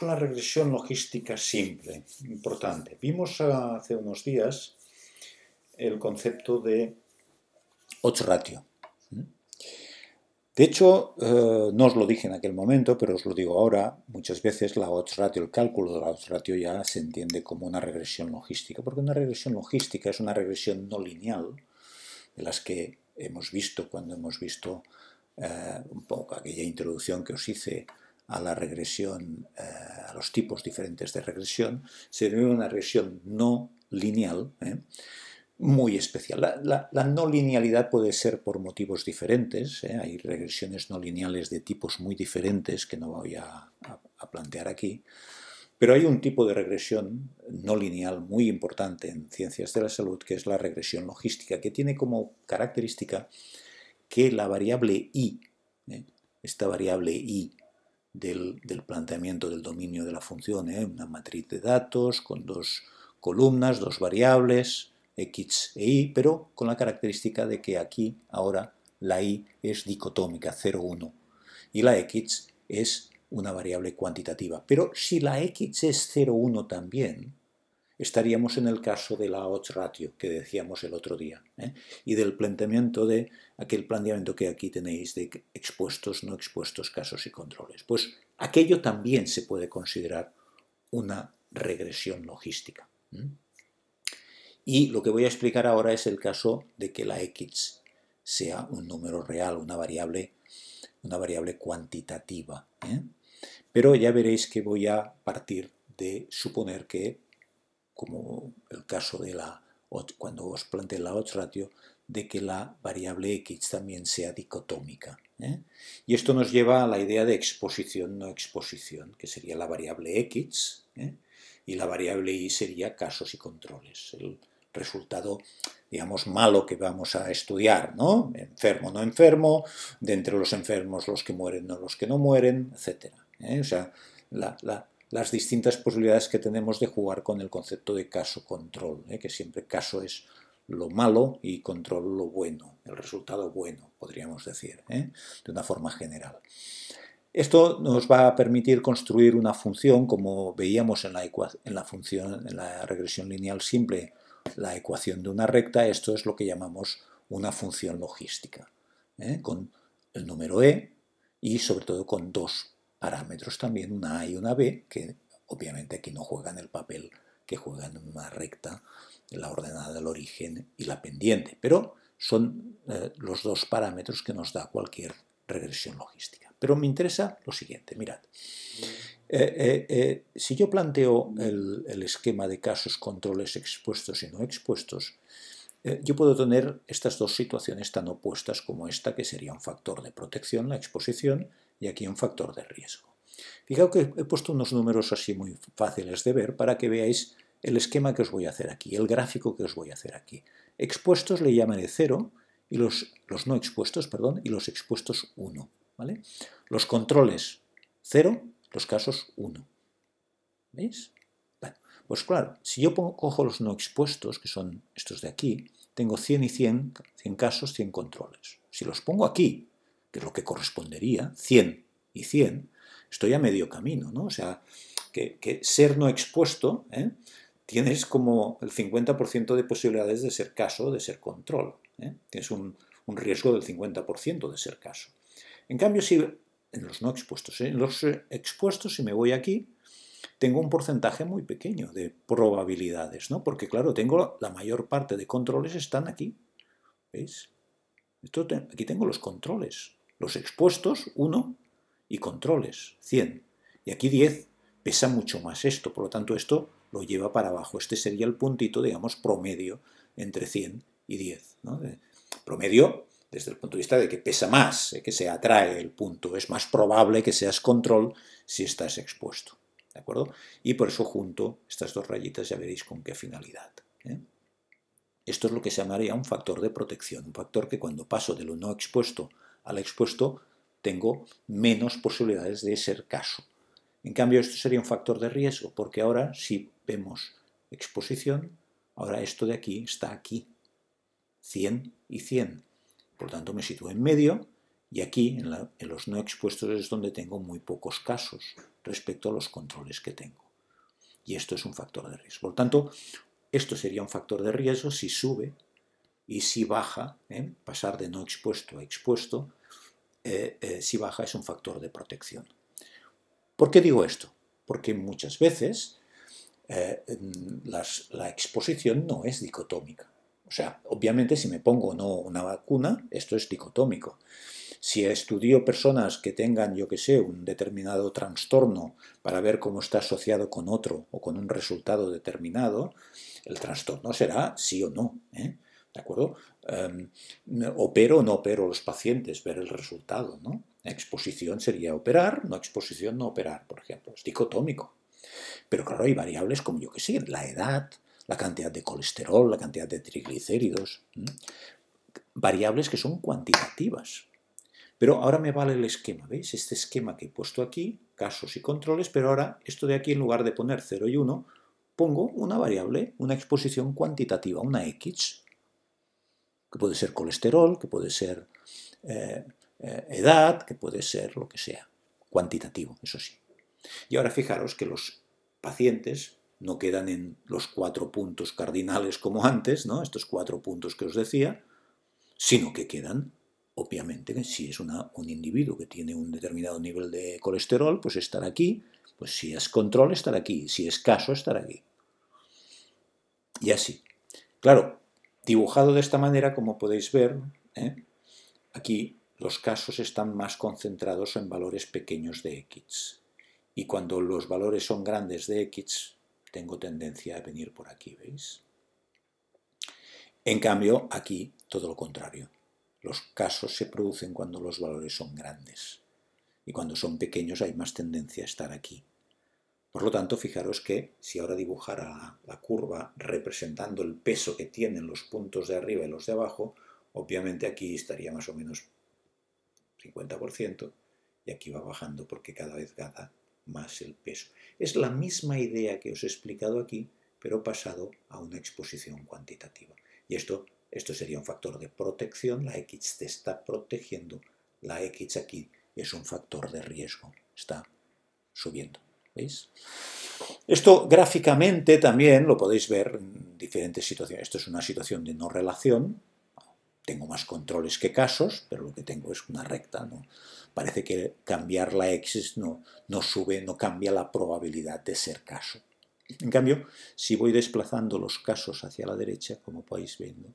La regresión logística simple, importante. Vimos hace unos días el concepto de odds ratio. De hecho, eh, no os lo dije en aquel momento, pero os lo digo ahora, muchas veces la odds ratio, el cálculo de la odds ratio ya se entiende como una regresión logística, porque una regresión logística es una regresión no lineal, de las que hemos visto cuando hemos visto eh, un poco aquella introducción que os hice a la regresión, eh, a los tipos diferentes de regresión, se una regresión no lineal, ¿eh? muy especial. La, no linealidad puede ser por motivos diferentes, ¿eh? hay regresiones no lineales de tipos muy diferentes que no voy a, a plantear aquí, pero hay un tipo de regresión no lineal muy importante en ciencias de la salud, que es la regresión logística, que tiene como característica que la variable i, esta variable i del, planteamiento del dominio de la función, ¿eh? una matriz de datos con dos columnas, dos variables, x e y, pero con la característica de que aquí ahora la y es dicotómica, 0, 1, y la x es una variable cuantitativa. Pero si la x es 0, 1 también, estaríamos en el caso de la odds ratio que decíamos el otro día ¿eh? y del planteamiento de aquel planteamiento que aquí tenéis de expuestos, no expuestos, casos y controles. Pues aquello también se puede considerar una regresión logística. ¿eh? Y lo que voy a explicar ahora es el caso de que la X sea un número real, una variable, una variable cuantitativa. ¿eh? Pero ya veréis que voy a partir de suponer que como el caso de la cuando os planteé la odds ratio, de que la variable x también sea dicotómica. ¿eh? Y esto nos lleva a la idea de exposición no exposición, que sería la variable x, ¿eh? y la variable y sería casos y controles. El resultado, digamos, malo que vamos a estudiar, ¿no? Enfermo, no enfermo, de entre los enfermos los que mueren, no los que no mueren, etc. ¿eh? O sea, la las distintas posibilidades que tenemos de jugar con el concepto de caso-control, ¿eh? que siempre caso es lo malo y control lo bueno, el resultado bueno, podríamos decir, ¿eh? de una forma general. Esto nos va a permitir construir una función, como veíamos en la, en la, función, en la regresión lineal simple, la ecuación de una recta, esto es lo que llamamos una función logística, ¿eh? con el número e y sobre todo con dos parámetros también, una A y una B, que obviamente aquí no juegan el papel que juegan en una recta, la ordenada del origen y la pendiente, pero son eh, los dos parámetros que nos da cualquier regresión logística. Pero me interesa lo siguiente, mirad. Eh, eh, si yo planteo el, el, esquema de casos, controles expuestos y no expuestos, yo puedo tener estas dos situaciones tan opuestas como esta, que sería un factor de protección, la exposición, y aquí un factor de riesgo. Fijaos que he puesto unos números así muy fáciles de ver para que veáis el esquema que os voy a hacer aquí, el gráfico que os voy a hacer aquí. Expuestos le llamaré 0 y los, los no expuestos, perdón, y los expuestos 1. ¿vale? Los controles 0, los casos 1. ¿Veis? Bueno, pues claro, si yo cojo los no expuestos, que son estos de aquí, tengo 100 y 100, 100 casos, 100 controles. Si los pongo aquí, que es lo que correspondería, 100 y 100, estoy a medio camino, ¿no? O sea, que, ser no expuesto, ¿eh? tienes como el 50% de posibilidades de ser caso, de ser control. ¿eh? Tienes un, riesgo del 50% de ser caso. En cambio, si en los no expuestos, ¿eh? en los expuestos, si me voy aquí, tengo un porcentaje muy pequeño de probabilidades, ¿no? Porque claro, tengo la mayor parte de controles están aquí. ¿Veis? aquí tengo los controles. Los expuestos, 1, y controles, 100. Y aquí 10, pesa mucho más esto, por lo tanto esto lo lleva para abajo. Este sería el puntito, digamos, promedio entre 100 y 10. Eh, promedio desde el punto de vista de que pesa más, eh, que se atrae el punto. Es más probable que seas control si estás expuesto. ¿De acuerdo? Y por eso junto estas dos rayitas ya veréis con qué finalidad. ¿eh? Esto es lo que se llamaría un factor de protección, un factor que cuando paso de lo no expuesto al expuesto, tengo menos posibilidades de ser caso. En cambio, esto sería un factor de riesgo, porque ahora si vemos exposición, ahora esto de aquí está aquí, 100 y 100. Por tanto, me sitúo en medio y aquí, en, en los no expuestos, es donde tengo muy pocos casos respecto a los controles que tengo. Y esto es un factor de riesgo. Por tanto, esto sería un factor de riesgo si sube y si baja, ¿eh? pasar de no expuesto a expuesto, eh, eh, si baja es un factor de protección. ¿Por qué digo esto? Porque muchas veces la exposición no es dicotómica. O sea, obviamente si me pongo o no una vacuna, esto es dicotómico. Si estudio personas que tengan, yo que sé, un determinado trastorno para ver cómo está asociado con otro o con un resultado determinado, el trastorno será sí o no. ¿de acuerdo? Em, opero o no opero los pacientes, ver el resultado, ¿no? Exposición sería operar, no exposición, no operar, por ejemplo, es dicotómico. Pero claro, hay variables como yo que sé, la edad, la cantidad de colesterol, la cantidad de triglicéridos, variables que son cuantitativas. Pero ahora me vale el esquema, ¿veis? Este esquema que he puesto aquí, casos y controles, pero ahora esto de aquí en lugar de poner 0 y 1, pongo una variable, una exposición cuantitativa, una X, puede ser colesterol, que puede ser eh, eh, edad, que puede ser lo que sea, cuantitativo, eso sí. Y ahora fijaros que los pacientes no quedan en los cuatro puntos cardinales como antes, ¿no? estos cuatro puntos que os decía, sino que quedan, obviamente, que si es una, un individuo que tiene un determinado nivel de colesterol, pues estará aquí, pues si es control estará aquí, si es caso estará aquí. Y así. Claro, Dibujado de esta manera, como podéis ver, ¿eh? aquí los casos están más concentrados en valores pequeños de x. Y cuando los valores son grandes de x, tengo tendencia a venir por aquí, ¿veis? En cambio, aquí todo lo contrario. Los casos se producen cuando los valores son grandes. Y cuando son pequeños hay más tendencia a estar aquí. Por lo tanto, fijaros que si ahora dibujara la curva representando el peso que tienen los puntos de arriba y los de abajo, obviamente aquí estaría más o menos 50% y aquí va bajando porque cada vez gana más el peso. Es la misma idea que os he explicado aquí, pero pasado a una exposición cuantitativa. Y esto, esto sería un factor de protección, la X te está protegiendo, la X aquí es un factor de riesgo, está subiendo. Esto gráficamente también lo podéis ver en diferentes situaciones. Esto es una situación de no relación. Tengo más controles que casos, pero lo que tengo es una recta. Parece que cambiar la X no, no sube, no cambia la probabilidad de ser caso. En cambio, si voy desplazando los casos hacia la derecha, como podéis viendo,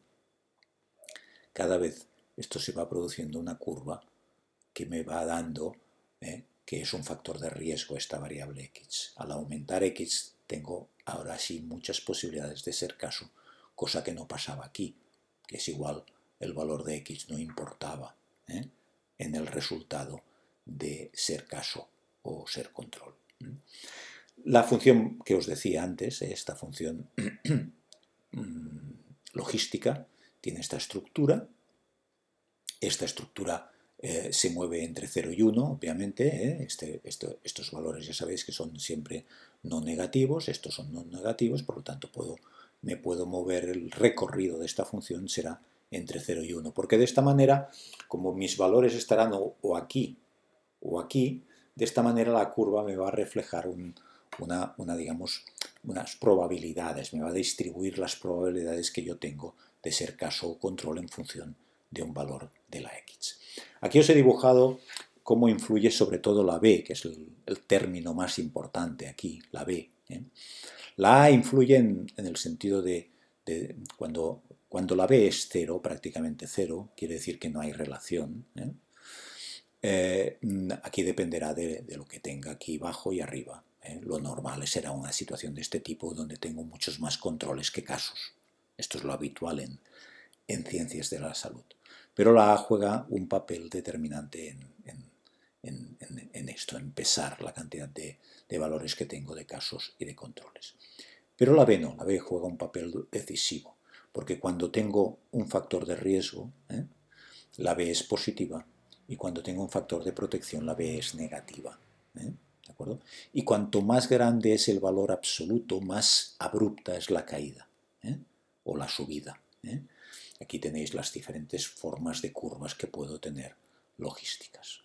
cada vez esto se va produciendo una curva que me va dando ¿eh? que es un factor de riesgo esta variable x. Al aumentar x tengo ahora sí muchas posibilidades de ser caso, cosa que no pasaba aquí, que es igual el valor de x no importaba ¿eh? en el resultado de ser caso o ser control. La función que os decía antes, eh, esta función mm, logística, tiene esta estructura. Esta estructura eh, se mueve entre 0 y 1, obviamente. ¿eh? Este, estos valores ya sabéis que son siempre no negativos, estos son no negativos, por lo tanto puedo, me puedo mover, el recorrido de esta función será entre 0 y 1, porque de esta manera, como mis valores estarán o, aquí o aquí, de esta manera la curva me va a reflejar unas probabilidades, me va a distribuir las probabilidades que yo tengo de ser caso o control en función de un valor de la X. Aquí os he dibujado cómo influye sobre todo la B, que es el, término más importante aquí, la B. ¿eh? La A influye en, el sentido de, cuando, la B es cero, prácticamente cero, quiere decir que no hay relación. ¿eh? Eh, aquí dependerá de, lo que tenga aquí abajo y arriba. Lo normal será una situación de este tipo donde tengo muchos más controles que casos. Esto es lo habitual en ciencias de la salud pero la A juega un papel determinante en, esto, en pesar la cantidad de, valores que tengo de casos y de controles. Pero la B no, la B juega un papel decisivo, porque cuando tengo un factor de riesgo, ¿eh? la B es positiva, y cuando tengo un factor de protección, la B es negativa. ¿eh? ¿De acuerdo? Y cuanto más grande es el valor absoluto, más abrupta es la caída ¿eh? o la subida. Aquí tenéis las diferentes formas de curvas que puedo tener logísticas.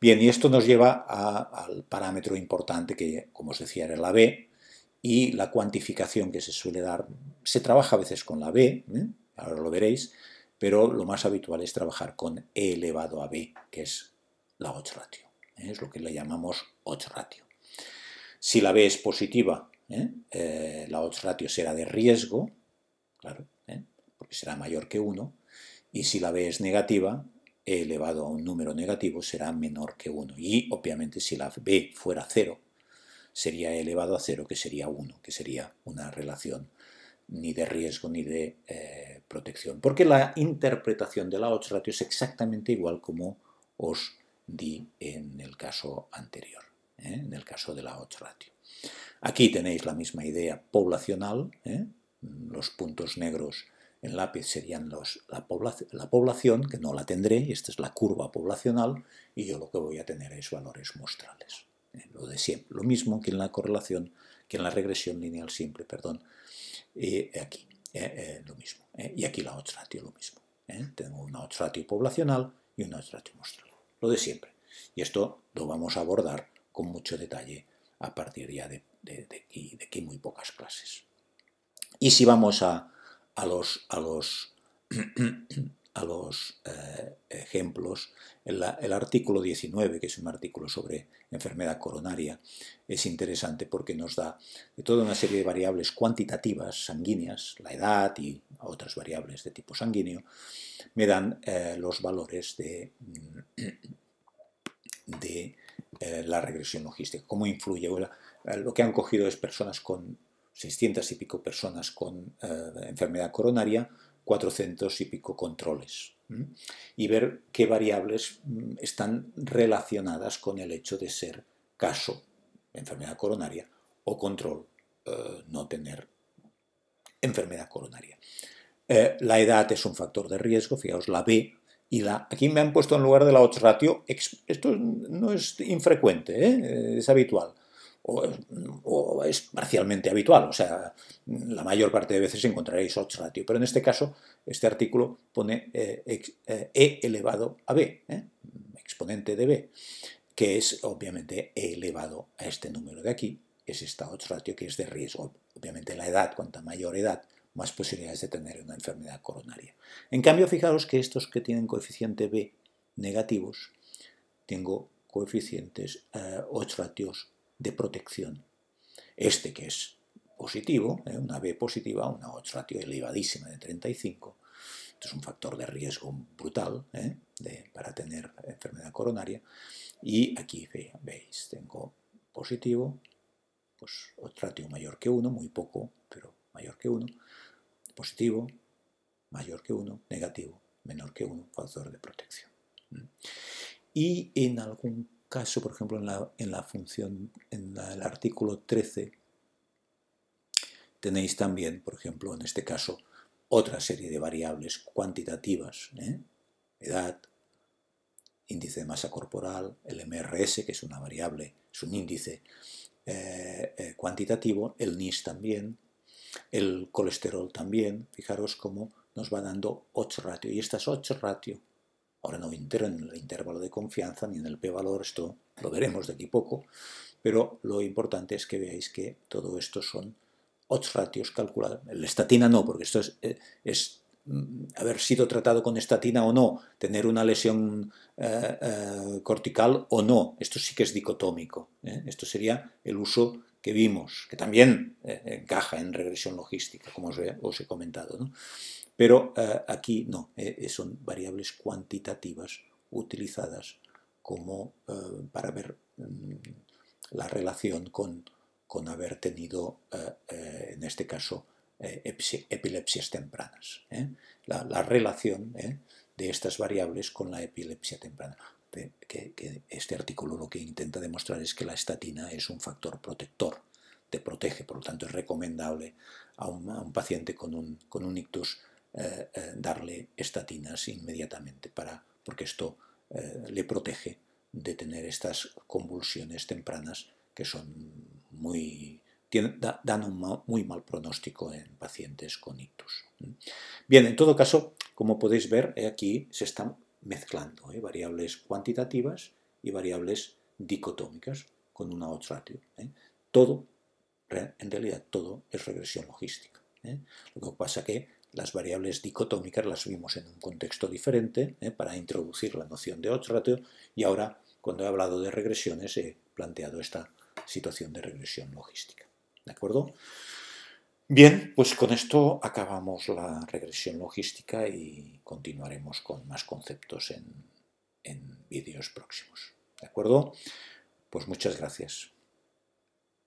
Bien, y esto nos lleva al parámetro importante que, como os decía, era la B, y la cuantificación que se suele dar, se trabaja a veces con la B, ahora lo veréis, pero lo más habitual es trabajar con E elevado a B, que es la 8 ratio, ¿eh? es lo que le llamamos 8 ratio. Si la B es positiva, ¿eh? Eh, la 8 ratio será de riesgo, claro, será mayor que 1, y si la b es negativa, e elevado a un número negativo será menor que 1. Y obviamente si la b fuera 0, sería e elevado a 0, que sería 1, que sería una relación ni de riesgo ni de eh, protección. Porque la interpretación de la odds ratio es exactamente igual como os di en el caso anterior, ¿eh? en el caso de la odds ratio. Aquí tenéis la misma idea poblacional, ¿eh? los puntos negros en lápiz serían la, población, que no la tendré, y esta es la curva poblacional, y yo lo que voy a tener es valores muestrales. Eh, lo de siempre, lo mismo que en la correlación, que en la regresión lineal simple, perdón, y aquí eh, eh, lo mismo. y aquí la otra, ratio lo mismo. Tengo una otra ratio poblacional y una otra ratio muestral. Lo de siempre. Y esto lo vamos a abordar con mucho detalle a partir ya de, de, aquí, muy pocas clases. Y si vamos a a los, a los, a los eh, ejemplos. El, artículo 19, que es un artículo sobre enfermedad coronaria, es interesante porque nos da de toda una serie de variables cuantitativas sanguíneas, la edad y otras variables de tipo sanguíneo, me dan eh, los valores de, mm, de eh, la regresión logística, cómo influye. lo que han cogido es personas con 600 y pico personas con eh, enfermedad coronaria, 400 y pico controles. Y ver qué variables mm, están relacionadas con el hecho de ser caso enfermedad coronaria o control, eh, no tener enfermedad coronaria. Eh, la edad es un factor de riesgo, fijaos, la B y la... Aquí me han puesto en lugar de la odds ratio, esto no es infrecuente, es habitual o, es parcialmente habitual. O sea, la mayor parte de veces encontraréis 8 ratio. Pero en este caso, este artículo pone eh, eh, E elevado a B, ¿eh? exponente de B, que es obviamente E elevado a este número de aquí. Es esta 8 ratio que es de riesgo. Obviamente la edad, cuanta mayor edad, más posibilidades de tener una enfermedad coronaria. En cambio, fijaros que estos que tienen coeficiente B negativos, tengo coeficientes, 8 ratios de protección. Este que es positivo, ¿eh? una B positiva, una otratio elevadísima de 35, es un factor de riesgo brutal ¿eh? para tener enfermedad coronaria, y aquí veis, tengo positivo, pues odds mayor que 1, muy poco, pero mayor que 1, positivo, mayor que 1, negativo, menor que 1, factor de protección. ¿Mm? Y en algún caso, por ejemplo, en la, función, en el artículo 13, tenéis también, por ejemplo, en este caso, otra serie de variables cuantitativas, ¿eh? edad, índice de masa corporal, el MRS, que es una variable, es un índice eh, eh, cuantitativo, el NIS también, el colesterol también, fijaros cómo nos va dando 8 ratio, y estas 8 ratio Ahora no entero en el intervalo de confianza ni en el p-valor, esto lo veremos de aquí poco, pero lo importante es que veáis que todo esto son odds ratios calculados. La estatina no, porque esto es, eh, mm, haber sido tratado con estatina o no, tener una lesión eh, eh, cortical o no. Esto sí que es dicotómico. Esto sería el uso que vimos, que también eh, encaja en regresión logística, como os he, comentado. Pero eh, aquí no, eh, son variables cuantitativas utilizadas como para ver mm, la relación con, con haber tenido, en este caso, epilepsias tempranas. la, relación de estas variables con la epilepsia temprana que, este artículo lo que intenta demostrar es que la estatina es un factor protector, te protege, por lo tanto es recomendable a un, paciente con un, ictus eh, eh, darle estatinas inmediatamente, para, porque esto eh, le protege de tener estas convulsiones tempranas que son muy, dan un muy mal pronóstico en pacientes con ictus. Bien, en todo caso, como podéis ver, aquí se está mezclando ¿eh? variables cuantitativas y variables dicotómicas con una odds ratio. ¿eh? Todo, en realidad, todo es regresión logística. ¿eh? Lo que pasa que las variables dicotómicas las vimos en un contexto diferente para introducir la noción de odds ratio y ahora, cuando he hablado de regresiones, he planteado esta situación de regresión logística. ¿De acuerdo? Bien, pues con esto acabamos la regresión logística y continuaremos con más conceptos en, en vídeos próximos. ¿De acuerdo? Pues muchas gracias.